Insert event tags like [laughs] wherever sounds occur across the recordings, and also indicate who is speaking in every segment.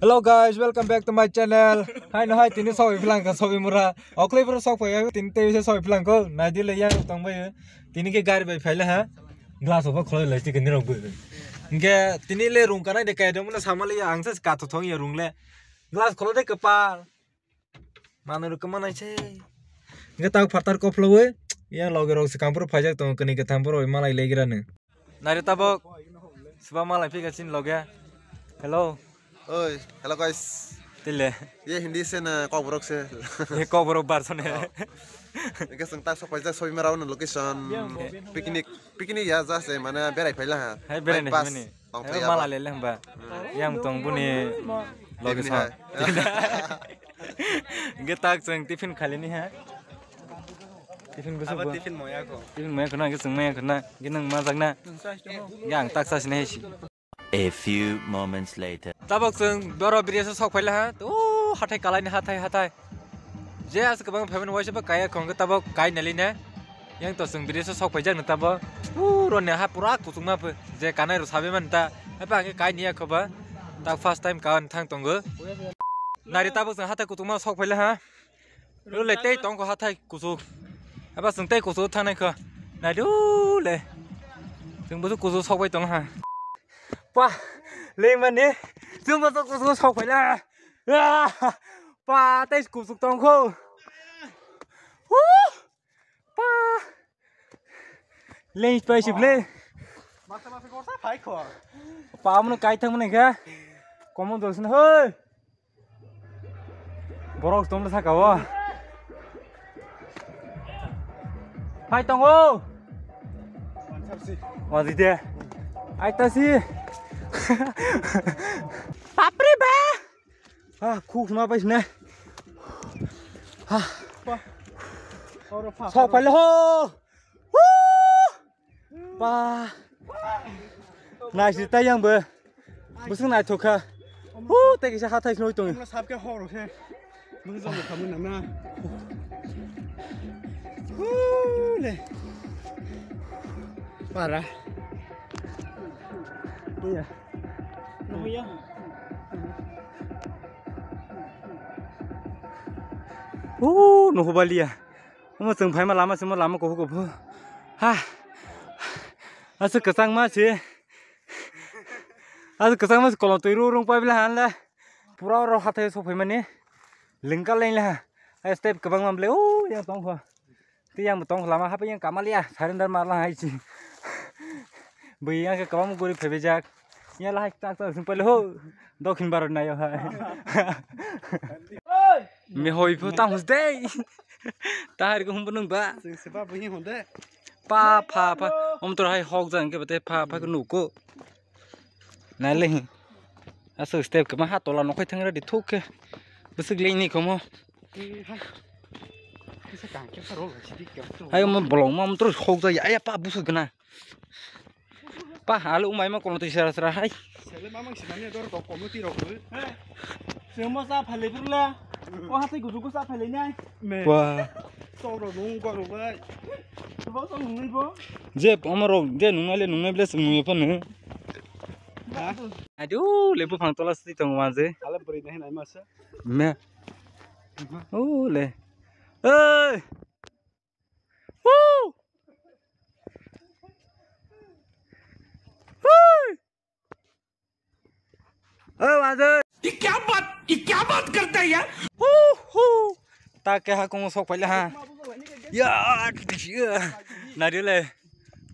Speaker 1: Hello guys, welcome back to my channel. Hai no hai tini sawi pilang ka sawi mura. Oklai pura sok paya tini te se sawi pilang ko na di le yang tong bai tini ke gari bai phaila ha. Glass over khoi le ti ke ni rong bai. Inge tini le rung kana de kai de mun samal ya angsa ka to thong ya rung le. Glass khoi de kpa. Manu ru kama nai che. Inge ta phatar ko phlo we. Yang loge rok se kampur phajak tong kani ke thampur oi malai le gira ne. Nare tabok. Suba malai phi ka chin loge. Hello. ओए hello guys तिले ये हिंदी से ना कोबरोक से ये कोबरोक बारसन है हाँ। के संता सब पैसा सब मेरा उन लोकेशन पिकनिक पिकनिक या जा से माने बेराय फैला हा है बेराय नहीं माने तो ए माला ले ले हम हमबा याम तुम बुने लोकेशन गे [laughs] ताक जों टिफिन नहीं है टिफिन गुसु बा टिफिन मोया को टिफिन मोया को ना गे संग मोया को ना गे नंग मा ना तो यांग ताक सासिने हेसि A few moments later. Tabak sung bero biriyasa sok phaila ha. Oh hatai kalai ne hatai hatai. Je as kabang phamen wai sapa kaya khong tabak kai nali ne. Yang to sung biriyasa sok phaijak ne tabak. Oh ro ne ha pura kusung ma pe. Je kanai ro sabe man ta. Apa ange kai niya khoba. Tak first time kawan thang tongo. Nari tabak sung hatai kusung ma sok phaila ha. Ro le tei tongo hatai kusung. Apa sung tei kusung thang nai kho. Nari le. Sung bu kusung sok phai tong ha pa lên mình đi dương vào trong trong sau phải là à, pa tay cụp sụp trong khô pa lên phải chụp lên masa masa có pa mình cái thằng mình kia, có một đồ xin hơi borok tôm là sao cả phải tông ô Wan gì thế? Ai ta gì? બાપરે બે હા ખૂબ ના પૈસ ને હા સો પહેલો હો ba nai chỉ tay yang bơ bơ sưng nai thuộc ha hú tay cái sao thay nuôi tùng nó sắp cái hồ rồi thế mừng rong được không nằm na hú này bà ra đi à Lumayan. Ooh, no hubali ya. Mama sung phai ma lama sung ma lama ko ko phu. Ha. Asu kasang ma che. Asu kasang ma kolon toi ru rong pa bila han la. Pura ro hathe so phai ma ne. Lingka lain la. Ai step kabang mam le. Ooh, yang tong pha. Ti yang tong lama ha pa yang kamal ya. Sarendar mar la hai chi. Bui yang ke kawam gori phebe jak. Ya lah, kita tak sempat lho. Dok kin baru nayo hai. Me hoi pu tang hus dei. Tahar ko hombu nung ba. Sepa bunyi honde. Pa pa pa. Om tur hai hok jan ke bete pa pa ko nu ko. Na le. Aso step ke mah tola nokai thang ra di thuk ke. Ya. Busuk le ni ko mo. Hai mo blong mo om tur hok ya ya pa busuk na. Pa, alu umai mah kono tu sira sira hai. Sele mamang sinani dor to kono ti ro. Se mo sa phale tu la. Wa ha sai gu gu sa phale nai. Me. Wa. So ro nu ko ro ba. Tu ba so nu ni bo. Je amaro je nu ngale nu ngai ble sin mu ye pan. Aduh, lepo phang tola sti tong ma je. Ale bri nai nai ma sa. Me. Oh le. Hey. Woo! नारियल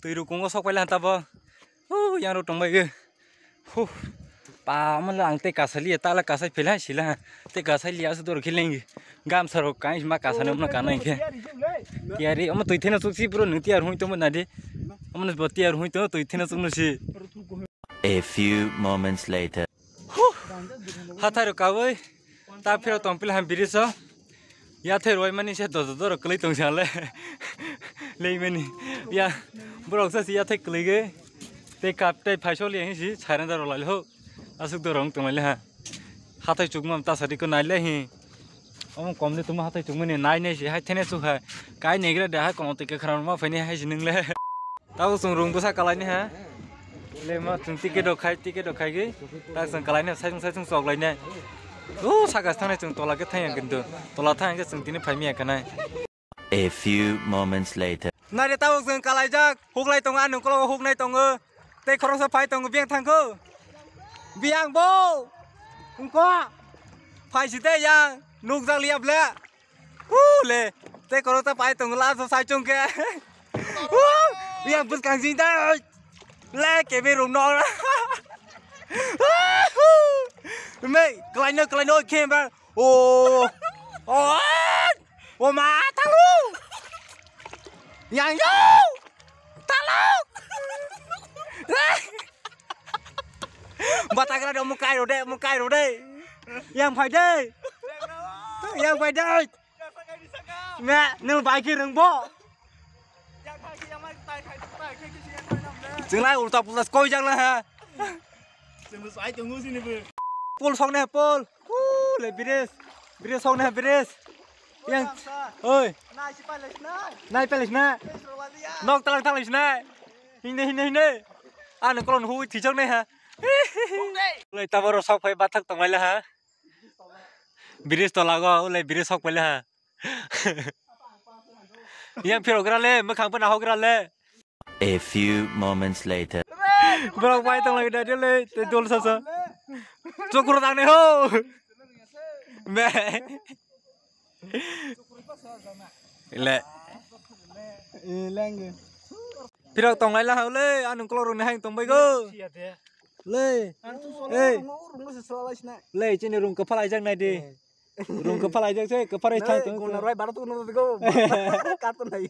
Speaker 1: तुरु तो कंगो सक पाला तब हो यहाँ रोटों हो पाल आंगे कासली तला कासा फिले सिला ते कासा लिया तो रखी गाम सर कहीं मा कासा ना कानाइए यार अम तुथे ना चुकसी पूरा नु तैयार हुई तो मैं नारे हम तैयार हुई तो तुथे तो ना चुकनुसी A few moments later. हाथ रुकावे ता फेर तो पिला हम बीरस या थे रोई मानी से दो दो कलई तो जाले ले मनी या बड़ा या थे कलई गए ते कापटे फैसो ले ही सी दर लाल हो असुक दो रंग तुमले हां हाथे चुगम ता सरी को नाले ही अम कमले तुम हाथ हाथे चुगमने नाय नै से हाय थेने सुखा काय नेगरे दहा कोनते के खरान मा फैने हाय जिनले ताव सुं रुंग बसा कलायने हां ले मैं तुम टिकेट खाय टिकेट खाय गे ता संग कलायने साइसं साइसं सगलायने โอ้สักสักท่านจึงตัวเราก็ทายกันดูตัวละท่ายก็จังที่นี่ไปมีกันไง A few moments later นายเดาวอาสังกัลไยจักฮุกไหลตรงอันหนึ่งก็ลงฮุกในตรงเออเตะครองสะพายตรงเบียงทางเขาเบียงโบคุณก็พายสุดเตยังนุกจากเรียบเลยฮู้เลยเตะครองสะพายตรงลาสสายจงแกเบียงบุงกังจีได้เลยแลกเก็บไปรุมนอนแล้ว mày cái này cái này kem ba ô ô ô má thằng lu nhàng vô thằng lu bà ta cái đó một cái rồi đây một cái rồi đây yang phải đây yang phải đây mẹ nên phải kia đừng bỏ chừng lại ủ tập là coi chăng là ha chừng là xoáy chừng xin đi Pol song nè pol. Woo, le bires. Bires song nè bires. Yang. Oi. Nai si palis nai. Nai palis nai. Nok talang talang nai. Hine hine hine. Anh có lần hui thì trước đây hả? Lấy tao vào sọc phải bắt thắc tổng là hả? Bires to lago, lấy bires sọc phải là hả? Yang phiêu ra lê, mới khang bên nào ra lê. A few moments later. Bro, quay tao lại đây đi lê, tôi đuôi sao sao? Cukur tangne ho. Mbak. Lek. Ilang. Piro tong lai lah le, anu klorone hang tong bai Le. Eh. Le, cini rung kepala aja nai di. Rung kepala ajang saya kepala aja tong. Guna baru barat uno go. Kartun nai.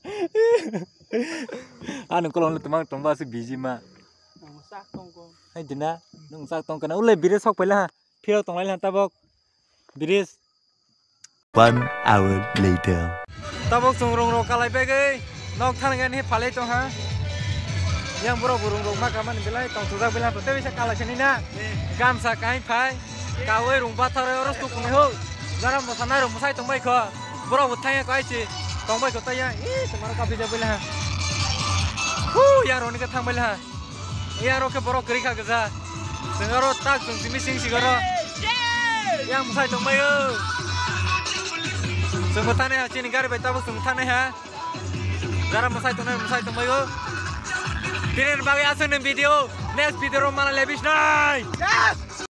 Speaker 1: Iya, anu klorone tumang tong basi biji mah. sak tongko hai dina nung sak tongko na ule bires hok pela phiro tong lai lan tabok bires one hour later tabok sung rong ro kalai pe gai nok than ngan he phale to ha yang boro burung rong ma kaman belai tong tuja bela to te bisa kala chani na gam sa kai phai kawe rung ba thar ro stu kung ho jaram bosana rung musai tong mai kho boro uthai kai chi tong mai kho ta ya e tumara kapi ja bela Woo, yaar onne ka thang bela Iya roke porok kerika kerja. Sengaro tak tung timi sing sigaro. Yang musai tung mayo. Sumutane ya, ha cini gari beta bus sumutane ha. Ya. Gara musai tung musai tung mayo. Tidak bagi asun video. Next video romana lebih nai. Yes.